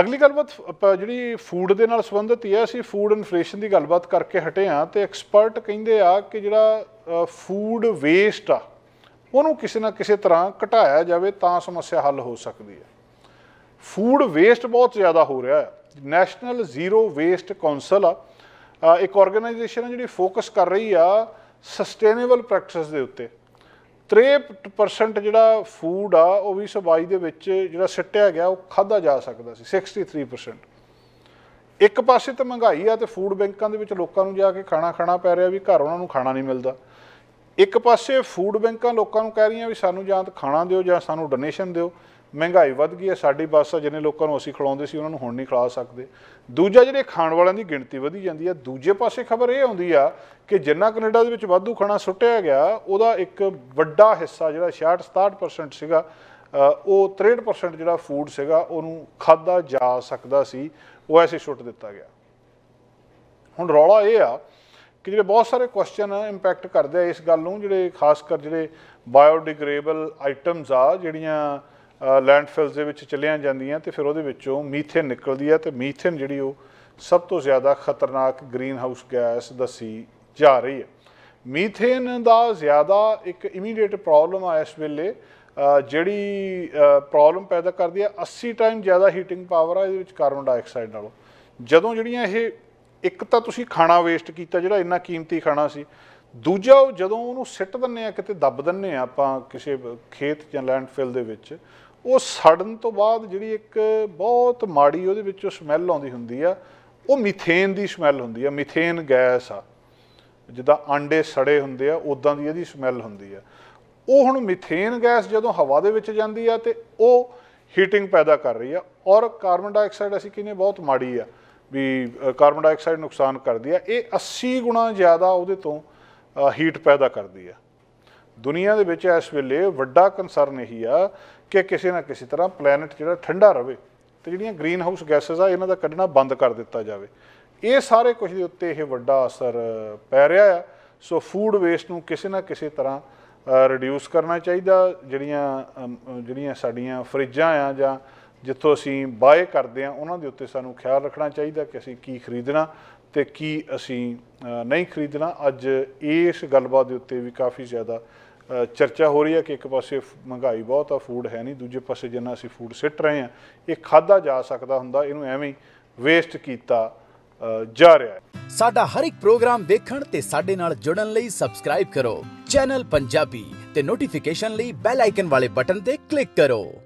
ਅਗਲੀ ਗੱਲਬਾਤ ਜਿਹੜੀ ਫੂਡ ਦੇ ਨਾਲ ਸੰਬੰਧਿਤ ਹੈ ਅਸੀਂ ਫੂਡ ਇਨਫਲੇਸ਼ਨ ਦੀ ਗੱਲਬਾਤ ਕਰਕੇ ਹਟੇ ਆ ਤੇ ਐਕਸਪਰਟ ਕਹਿੰਦੇ ਆ ਕਿ ਜਿਹੜਾ ਫੂਡ ਵੇਸਟ ਆ ਉਹਨੂੰ ਕਿਸੇ ਨਾ ਕਿਸੇ ਤਰ੍ਹਾਂ ਘਟਾਇਆ ਜਾਵੇ ਤਾਂ ਸਮੱਸਿਆ ਹੱਲ ਹੋ ਸਕਦੀ ਹੈ ਫੂਡ ਵੇਸਟ ਬਹੁਤ ਜ਼ਿਆਦਾ ਹੋ ਰਿਹਾ ਹੈ ਨੈਸ਼ਨਲ ਜ਼ੀਰੋ ਵੇਸਟ ਕਾਉਂਸਲ ਆ ਇੱਕ ਆਰਗੇਨਾਈਜੇਸ਼ਨ ਜਿਹੜੀ ਫੋਕਸ ਕਰ ਰਹੀ ਆ ਸਸਟੇਨੇਬਲ ਪ੍ਰੈਕਟਿਸ ਦੇ ਉੱਤੇ 63% ਜਿਹੜਾ ਫੂਡ ਆ ਉਹ ਵੀ ਸਬਾਈ ਦੇ ਵਿੱਚ ਜਿਹੜਾ ਸਿੱਟਿਆ ਗਿਆ ਉਹ ਖਾਦਾ ਜਾ ਸਕਦਾ ਸੀ 63% ਇੱਕ ਪਾਸੇ ਤਾਂ ਮਹਿੰਗਾਈ ਆ ਤੇ ਫੂਡ ਬੈਂਕਾਂ ਦੇ ਵਿੱਚ ਲੋਕਾਂ ਨੂੰ ਜਾ ਕੇ ਖਾਣਾ ਖਾਣਾ ਪੈ ਰਿਹਾ ਵੀ ਘਰ ਉਹਨਾਂ ਨੂੰ ਖਾਣਾ ਨਹੀਂ ਮਿਲਦਾ ਇੱਕ ਪਾਸੇ ਫੂਡ ਬੈਂਕਾਂ ਲੋਕਾਂ ਨੂੰ ਕਹਿ ਰਹੀਆਂ ਵੀ ਸਾਨੂੰ ਜਾਂ ਤਾਂ ਖਾਣਾ ਦਿਓ ਜਾਂ ਸਾਨੂੰ ਡੋਨੇਸ਼ਨ ਦਿਓ ਮਹਿੰਗਾਈ ਵੱਧ ਗਈ ਹੈ ਸਾਡੀ ਬੱਸ ਆ ਜਿਹਨੇ ਲੋਕਾਂ ਨੂੰ ਅਸੀਂ ਖਿਲਾਉਂਦੇ ਸੀ ਉਹਨਾਂ ਨੂੰ ਹੁਣ ਨਹੀਂ ਖਿਲਾ ਸਕਦੇ ਦੂਜਾ ਜਿਹੜੇ ਖਾਣ ਵਾਲਿਆਂ ਦੀ ਗਿਣਤੀ ਵਧੀ ਜਾਂਦੀ ਹੈ ਦੂਜੇ ਪਾਸੇ ਖਬਰ ਇਹ ਆਉਂਦੀ ਆ ਕਿ ਜਿੰਨਾ ਕੈਨੇਡਾ ਦੇ ਵਿੱਚ ਵਾਧੂ ਖਾਣਾ ਸੁੱਟਿਆ ਗਿਆ ਉਹਦਾ ਇੱਕ ਵੱਡਾ ਹਿੱਸਾ ਜਿਹੜਾ 66-67% ਸੀਗਾ ਉਹ 63% ਜਿਹੜਾ ਫੂਡ ਸੀਗਾ ਉਹਨੂੰ ਖਾਦਾ ਜਾ ਸਕਦਾ ਸੀ ਉਹ ਐਸੇ ਛੁੱਟ ਦਿੱਤਾ ਗਿਆ ਹੁਣ ਰੌਲਾ ਇਹ ਆ ਕਿ ਜਿਹੜੇ ਬਹੁਤ ਸਾਰੇ ਕੁਐਸਚਨ ਇੰਪੈਕਟ ਕਰਦੇ ਆ ਇਸ ਗੱਲ ਨੂੰ ਜਿਹੜੇ ਖਾਸ ਕਰ ਜਿਹੜੇ ਬਾਇਓਡੀਗ੍ਰੇਡੇਬਲ ਆਈਟਮਸ ਆ ਜਿਹੜੀਆਂ ਲੈਂਡਫਿਲਸ ਦੇ ਵਿੱਚ ਚਲੀਆਂ ਜਾਂਦੀਆਂ ਤੇ ਫਿਰ ਉਹਦੇ ਵਿੱਚੋਂ ਮੀਥੇਨ ਨਿਕਲਦੀ ਹੈ ਤੇ ਮੀਥੇਨ ਜਿਹੜੀ ਉਹ ਸਭ ਤੋਂ ਜ਼ਿਆਦਾ ਖਤਰਨਾਕ ਗ੍ਰੀਨ ਹਾਊਸ ਗੈਸ ਦੱਸੀ ਜਾ ਰਹੀ ਹੈ ਮੀਥੇਨ ਦਾ ਜ਼ਿਆਦਾ ਇੱਕ ਇਮੀਡੀਏਟ ਪ੍ਰੋਬਲਮ ਆ ਇਸ ਵੇਲੇ ਜਿਹੜੀ ਪ੍ਰੋਬਲਮ ਪੈਦਾ ਕਰਦੀ ਹੈ 80 ਟਾਈਮ ਜ਼ਿਆਦਾ ਹੀਟਿੰਗ ਪਾਵਰ ਆ ਇਹਦੇ ਵਿੱਚ ਕਾਰਬਨ ਡਾਈਆਕਸਾਈਡ ਨਾਲੋਂ ਜਦੋਂ ਜਿਹੜੀਆਂ ਇਹ ਇੱਕ ਤਾਂ ਤੁਸੀਂ ਖਾਣਾ ਵੇਸਟ ਕੀਤਾ ਜਿਹੜਾ ਇੰਨਾ ਕੀਮਤੀ ਖਾਣਾ ਸੀ ਦੂਜਾ ਜਦੋਂ ਉਹਨੂੰ ਸਿੱਟ ਦਿੰਨੇ ਆ ਕਿਤੇ ਦੱਬ ਦਿੰਨੇ ਆ ਆਪਾਂ ਕਿਸੇ ਖੇਤ ਜਾਂ ਲੈਂਡਫਿਲ ਦੇ ਵਿੱਚ ਉਹ ਸੜਨ ਤੋਂ ਬਾਅਦ ਜਿਹੜੀ ਇੱਕ ਬਹੁਤ ਮਾੜੀ ਉਹਦੇ ਵਿੱਚੋਂ ਸਮੈਲ ਆਉਂਦੀ ਹੁੰਦੀ ਆ ਉਹ ਮੀਥੇਨ ਦੀ ਸਮੈਲ ਹੁੰਦੀ ਆ ਮੀਥੇਨ ਗੈਸ ਆ ਜਿੱਦਾਂ ਆਂਡੇ ਸੜੇ ਹੁੰਦੇ ਆ ਉਦਾਂ ਦੀ ਇਹਦੀ ਸਮੈਲ ਹੁੰਦੀ ਆ ਉਹ ਹੁਣ ਮੀਥੇਨ ਗੈਸ ਜਦੋਂ ਹਵਾ ਦੇ ਵਿੱਚ ਜਾਂਦੀ ਆ ਤੇ ਉਹ ਹੀਟਿੰਗ ਪੈਦਾ ਕਰ ਰਹੀ ਆ ਔਰ ਕਾਰਬਨ ਡਾਈਆਕਸਾਈਡ ਅਸੀਂ ਕਿਨੇ ਬਹੁਤ ਮਾੜੀ ਆ ਵੀ ਕਾਰਬਨ ਡਾਈਆਕਸਾਈਡ ਨੁਕਸਾਨ ਕਰਦੀ ਆ ਇਹ 80 ਗੁਣਾ ਜ਼ਿਆਦਾ ਉਹਦੇ ਤੋਂ ਹੀਟ ਪੈਦਾ ਕਰਦੀ ਆ ਦੁਨੀਆ ਦੇ ਵਿੱਚ ਇਸ ਵੇਲੇ ਵੱਡਾ ਕੰਸਰਨ ਇਹੀ ਆ ਕਿ ਕਿਸੇ ਨਾ ਕਿਸੇ ਤਰ੍ਹਾਂ ਪਲੈਨਟ ਜਿਹੜਾ ਠੰਡਾ ਰਹੇ ਤੇ ਜਿਹੜੀਆਂ ਗ੍ਰੀਨ ਹਾਊਸ ਗੈਸਸ ਆ ਇਹਨਾਂ ਦਾ ਕੱਢਣਾ ਬੰਦ ਕਰ ਦਿੱਤਾ ਜਾਵੇ ਇਹ ਸਾਰੇ ਕੁਝ ਦੇ ਉੱਤੇ ਇਹ ਵੱਡਾ ਅਸਰ ਪੈ ਰਿਹਾ ਆ ਸੋ ਫੂਡ ਵੇਸਟ ਨੂੰ ਕਿਸੇ ਨਾ ਕਿਸੇ ਤਰ੍ਹਾਂ ਰਿਡਿਊਸ ਕਰਨਾ ਚਾਹੀਦਾ ਜਿਹੜੀਆਂ ਜਿਹੜੀਆਂ ਸਾਡੀਆਂ ਫਰਿੱਜਾਂ ਆ ਜਾਂ ਜਿੱਥੋਂ ਅਸੀਂ ਬਾਏ ਕਰਦੇ ਆ ਉਹਨਾਂ ਦੇ ਉੱਤੇ ਸਾਨੂੰ ਖਿਆਲ ਰੱਖਣਾ ਚਾਹੀਦਾ ਕਿ ਅਸੀਂ ਕੀ ਖਰੀਦਣਾ ਤੇ ਕੀ ਅਸੀਂ ਨਹੀਂ ਖਰੀਦਣਾ ਅੱਜ ਇਸ ਗੱਲਬਾਤ ਦੇ ਉੱਤੇ ਵੀ ਕਾਫੀ ਜ਼ਿਆਦਾ ਚਰਚਾ ਹੋ ਰਹੀ ਹੈ ਕਿ ਇੱਕ ਪਾਸੇ ਮਹਿੰਗਾਈ ਬਹੁਤ ਆ ਫੂਡ ਹੈ ਨਹੀਂ ਦੂਜੇ ਪਾਸੇ ਜਿੰਨਾ ਅਸੀਂ ਫੂਡ ਸਿੱਟ ਰਹੇ ਆ ਇਹ ਖਾਦਾ ਜਾ ਸਕਦਾ ਹੁੰਦਾ ਇਹਨੂੰ ਐਵੇਂ ਵੇਸਟ ਕੀਤਾ ਜਾ ਰਿਹਾ ਹੈ ਸਾਡਾ ਹਰ ਇੱਕ ਪ੍ਰੋਗਰਾਮ ਦੇਖਣ ਤੇ ਸਾਡੇ ਨਾਲ ਜੁੜਨ ਲਈ ਸਬਸਕ੍ਰਾਈਬ ਕਰੋ ਚੈਨਲ ਪੰਜਾਬੀ ਤੇ ਨੋਟੀਫਿਕੇਸ਼ਨ ਲਈ ਬੈਲ ਆਈਕਨ ਵਾਲੇ ਬਟਨ ਤੇ ਕਲਿੱਕ ਕਰੋ